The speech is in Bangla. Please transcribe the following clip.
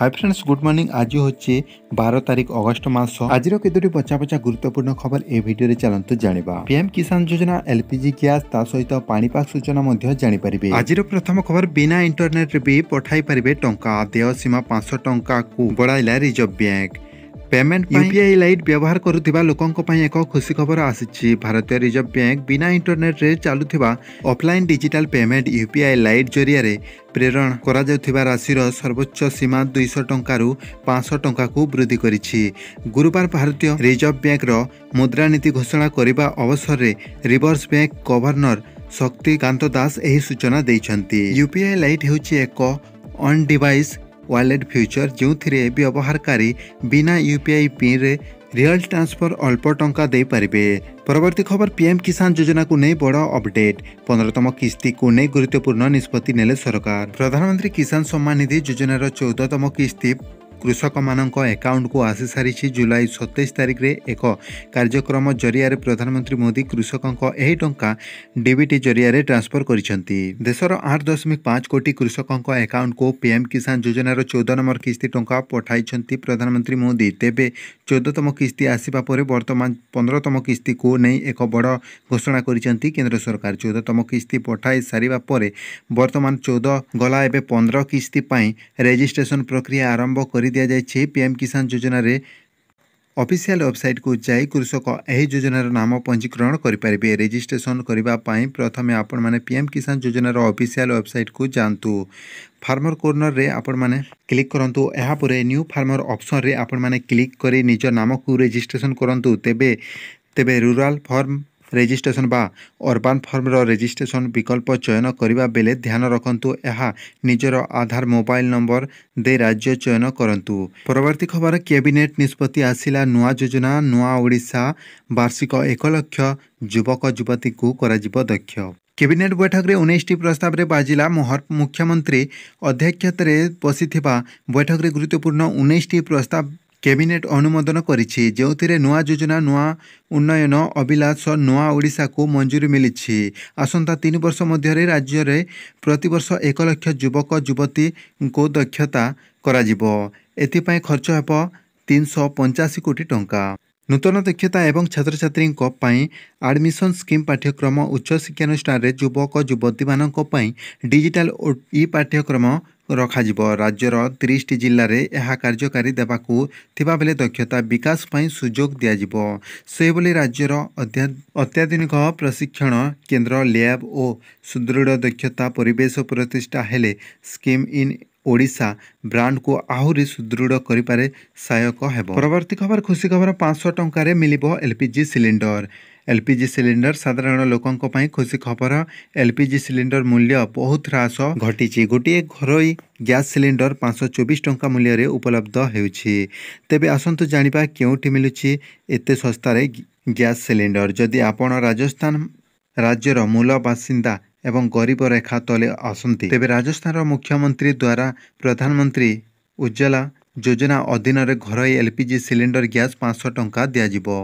হাই ফ্রেন্ডস গুড মর্নিং আজ হচ্ছে বার তারিখ অগস্ট মাস আজ কেতোটি পচা পচা গুরুত্বপূর্ণ খবর এ ভিডিওরে চালু জাঁয়া PM Kisan Yojana LPG gas তা সহিত পাপাগ সূচনা জাঁপারে আজ প্রথম খবর বিনা ইন্টরনেট্রে বি পঠাই পারে টঙ্কা দেয় সীমা পাঁচশো টঙ্কা বড়াইলা reserve bank payment UPI lite ব্যবহার করুଥିବା ଲୋକଙ୍କ ପାଇଁ ଏକ ଖୁସି ଖବର ଆସିଛି ଭାରତୀୟ ରିଜର୍ଭ ବ୍ୟାଙ୍କ ବିନା ଇଣ୍ଟରନେଟ୍ରେ ଚାଲୁଥିବା offline digital payment UPI lite ଜରିଆରେ ପ୍ରେରଣ କରାଯାଉଥିବା ରାଶିର ସର୍ବୋଚ୍ଚ ସୀମା ଦୁଇଶହ ଟଙ୍କାରୁ ପାଞ୍ଚଶହ ଟଙ୍କାକୁ ବୃଦ୍ଧି କରିଛି ଗୁରୁବାର ଭାରତୀୟ ରିଜର୍ଭ ବ୍ୟାଙ୍କର ମୁଦ୍ରାନୀତି ଘୋଷଣା କରିବା ଅବସରରେ reverse bank governor Shaktikanta Das ଏହି ସୂଚନା ଦେଇଛନ୍ତି ୟୁପିଆଇ ଲାଇଟ୍ ହେଉଛି ଏକ ଅନ୍ ଡିଭାଇସ୍ ୱାଲେଟ୍ ଫ୍ୟୁଚର ଯେଉଁଥିରେ ବ୍ୟବହାରକାରୀ ବିନା ୟୁ ପି ଆଇ ପିନ୍ରେ ରିଅଲ୍ ଟ୍ରାନ୍ସଫର ଅଳ୍ପ ଟଙ୍କା ଦେଇପାରିବେ ପରବର୍ତ୍ତୀ ଖବର ପିଏମ୍ କିଷାନ ଯୋଜନାକୁ ନେଇ ବଡ଼ ଅପଡେଟ୍ ପନ୍ଦରତମ କିସ୍ତିକୁ ନେଇ ଗୁରୁତ୍ୱପୂର୍ଣ୍ଣ ନିଷ୍ପତ୍ତି ନେଲେ ସରକାର ପ୍ରଧାନମନ୍ତ୍ରୀ କିଷାନ ସମ୍ମାନ ନିଧି ଯୋଜନାର ଚଉଦତମ କିସ୍ତି কৃষকমানক একাউন্টকু আসি সারিছে জুলাই সতেইশ তারিখে এক কার্যক্রম জরিয়ারে প্রধানমন্ত্রী মোদি কৃষকঙ্ক এই টঙ্কা ডিবিটি জরিয়ারে ট্রান্সফর করেছেন দেশর আট দশমিক পাঁচ কোটি কৃষকঙ্ক একাউন্টকু পিএম কিষান যোজনার চৌদ নম্বর কিস্তি টঙ্কা পঠাইছেন প্রধানমন্ত্রী মোদি তেবে চোদ্দতম কিস্তি আসা পরে বর্তমান পনেরতম কিস্তিকু নেই এক বড় ঘোষণা করেছেন কেন্দ্র সরকার চোদ্দতম কিস্তি পঠাই সারা পরে বর্তমান চৌদ গলা এবে পনেরো কিস্তি রেজিষ্ট্রেসন প্রক্রিয়া আরম্ভ করে দিয়া যাই পিএম কিষান যোজনার ଅଫିସିଆଲ ୱେବସାଇଟ୍କୁ ଯାଇ କୃଷକ ଏହି ଯୋଜନାର ନାମ ପଞ୍ଜୀକରଣ କରିପାରିବେ ରେଜିଷ୍ଟ୍ରେସନ୍ କରିବା ପାଇଁ ପ୍ରଥମେ ଆପଣମାନେ ପିଏମ୍ କିଷାନ ଯୋଜନାର ଅଫିସିଆଲ ୱେବସାଇଟ୍କୁ ଯାଆନ୍ତୁ ଫାର୍ମର କର୍ଣ୍ଣରରେ ଆପଣମାନେ କ୍ଲିକ୍ କରନ୍ତୁ ଏହାପରେ ନ୍ୟୁ ଫାର୍ମର ଅପସନ୍ରେ ଆପଣମାନେ କ୍ଲିକ୍ କରି ନିଜ ନାମକୁ ରେଜିଷ୍ଟ୍ରେସନ୍ କରନ୍ତୁ ତେବେ ତେବେ ରୁରାଲ୍ ଫର୍ମ ରେଜିଷ୍ଟ୍ରେସନ ବା ଅର୍ବାନ୍ ଫର୍ମର ରେଜିଷ୍ଟ୍ରେସନ ବିକଳ୍ପ ଚୟନ କରିବା ବେଳେ ଧ୍ୟାନ ରଖନ୍ତୁ ଏହା ନିଜର ଆଧାର ମୋବାଇଲ ନମ୍ବର ଦେଇ ରାଜ୍ୟ ଚୟନ କରନ୍ତୁ ପରବର୍ତ୍ତୀ ଖବର କ୍ୟାବିନେଟ୍ ନିଷ୍ପତ୍ତି ଆସିଲା ନୂଆ ଯୋଜନା ନୂଆ ଓଡ଼ିଶା ବାର୍ଷିକ ଏକ ଲକ୍ଷ ଯୁବକ ଯୁବତୀଙ୍କୁ କରାଯିବ ଦକ୍ଷ କ୍ୟାବିନେଟ୍ ବୈଠକରେ ଉଣେଇଶଟି ପ୍ରସ୍ତାବରେ ବାଜିଲା ମୁଖ୍ୟମନ୍ତ୍ରୀ ଅଧ୍ୟକ୍ଷତାରେ ବସିଥିବା ବୈଠକରେ ଗୁରୁତ୍ୱପୂର୍ଣ୍ଣ ଉଣେଇଶଟି ପ୍ରସ୍ତାବ କ୍ୟାବିନେଟ୍ ଅନୁମୋଦନ କରିଛି ଯେଉଁଥିରେ ନୂଆ ଯୋଜନା ନୂଆ ଉନ୍ନୟନ ଅଭିଳାଷ ନୂଆ ଓଡ଼ିଶାକୁ ମଞ୍ଜୁରୀ ମିଳିଛି ଆସନ୍ତା ତିନି ବର୍ଷ ମଧ୍ୟରେ ରାଜ୍ୟରେ ପ୍ରତିବର୍ଷ ଏକ ଲକ୍ଷ ଯୁବକ ଯୁବତୀଙ୍କୁ ଦକ୍ଷତା କରାଯିବ ଏଥିପାଇଁ ଖର୍ଚ୍ଚ ହେବ ତିନିଶହ ପଞ୍ଚାଅଶୀ କୋଟି ଟଙ୍କା ନୂତନ ଦକ୍ଷତା ଏବଂ ଛାତ୍ରଛାତ୍ରୀଙ୍କ ପାଇଁ ଆଡ଼ମିସନ୍ ସ୍କିମ୍ ପାଠ୍ୟକ୍ରମ ଉଚ୍ଚ ଶିକ୍ଷାନୁଷ୍ଠାନରେ ଯୁବକ ଯୁବତୀମାନଙ୍କ ପାଇଁ ଡିଜିଟାଲ ଇ ପାଠ୍ୟକ୍ରମ ରଖାଯିବ ରାଜ୍ୟର ତିରିଶଟି ଜିଲ୍ଲାରେ ଏହା କାର୍ଯ୍ୟକାରୀ ଦେବାକୁ ଥିବାବେଳେ ଦକ୍ଷତା ବିକାଶ ପାଇଁ ସୁଯୋଗ ଦିଆଯିବ ସେହିଭଳି ରାଜ୍ୟର ଅତ୍ୟାଧୁନିକ ପ୍ରଶିକ୍ଷଣ କେନ୍ଦ୍ର ଲ୍ୟାବ୍ ଓ ସୁଦୃଢ଼ ଦକ୍ଷତା ପରିବେଶ ପ୍ରତିଷ୍ଠା ହେଲେ ସ୍କିମ୍ ଇନ୍ ଓଡ଼ିଶା ବ୍ରାଣ୍ଡକୁ ଆହୁରି ସୁଦୃଢ଼ କରିବାରେ ସହାୟକ ହେବ ପରବର୍ତ୍ତୀ ଖବର ଖୁସି ଖବର ପାଞ୍ଚଶହ ଟଙ୍କାରେ ମିଳିବ L P LPG cylinder G cylinder ସାଧାରଣ ଲୋକଙ୍କ ପାଇଁ ଖୁସି ଖବର ଏଲ୍ ପି ଜି ସିଲିଣ୍ଡର ମୂଲ୍ୟ ବହୁତ ହ୍ରାସ ଘଟିଛି ଗୋଟିଏ ଘରୋଇ ଗ୍ୟାସ୍ ସିଲିଣ୍ଡର ପାଞ୍ଚଶହ ଚବିଶ ଟଙ୍କା ମୂଲ୍ୟରେ ଉପଲବ୍ଧ ହେଉଛି ତେବେ ଆସନ୍ତୁ ଜାଣିବା କେଉଁଠି ମିଳୁଛି ଏତେ ଶସ୍ତାରେ ଗ୍ୟାସ୍ ସିଲିଣ୍ଡର ଯଦି ଆପଣ ରାଜସ୍ଥାନ ରାଜ୍ୟର ମୂଳ ବାସିନ୍ଦା ଏବଂ ଗରିବ ରେଖା ତଳେ ଆସନ୍ତି ତେବେ ରାଜସ୍ଥାନର ମୁଖ୍ୟମନ୍ତ୍ରୀ ଦ୍ୱାରା ପ୍ରଧାନମନ୍ତ୍ରୀ ଉଜ୍ଜଲା ଯୋଜନା ଅଧୀନରେ ଘରୋଇ L P G cylinder gas ପାଞ୍ଚଶହ ଟଙ୍କା ଦିଆଯିବ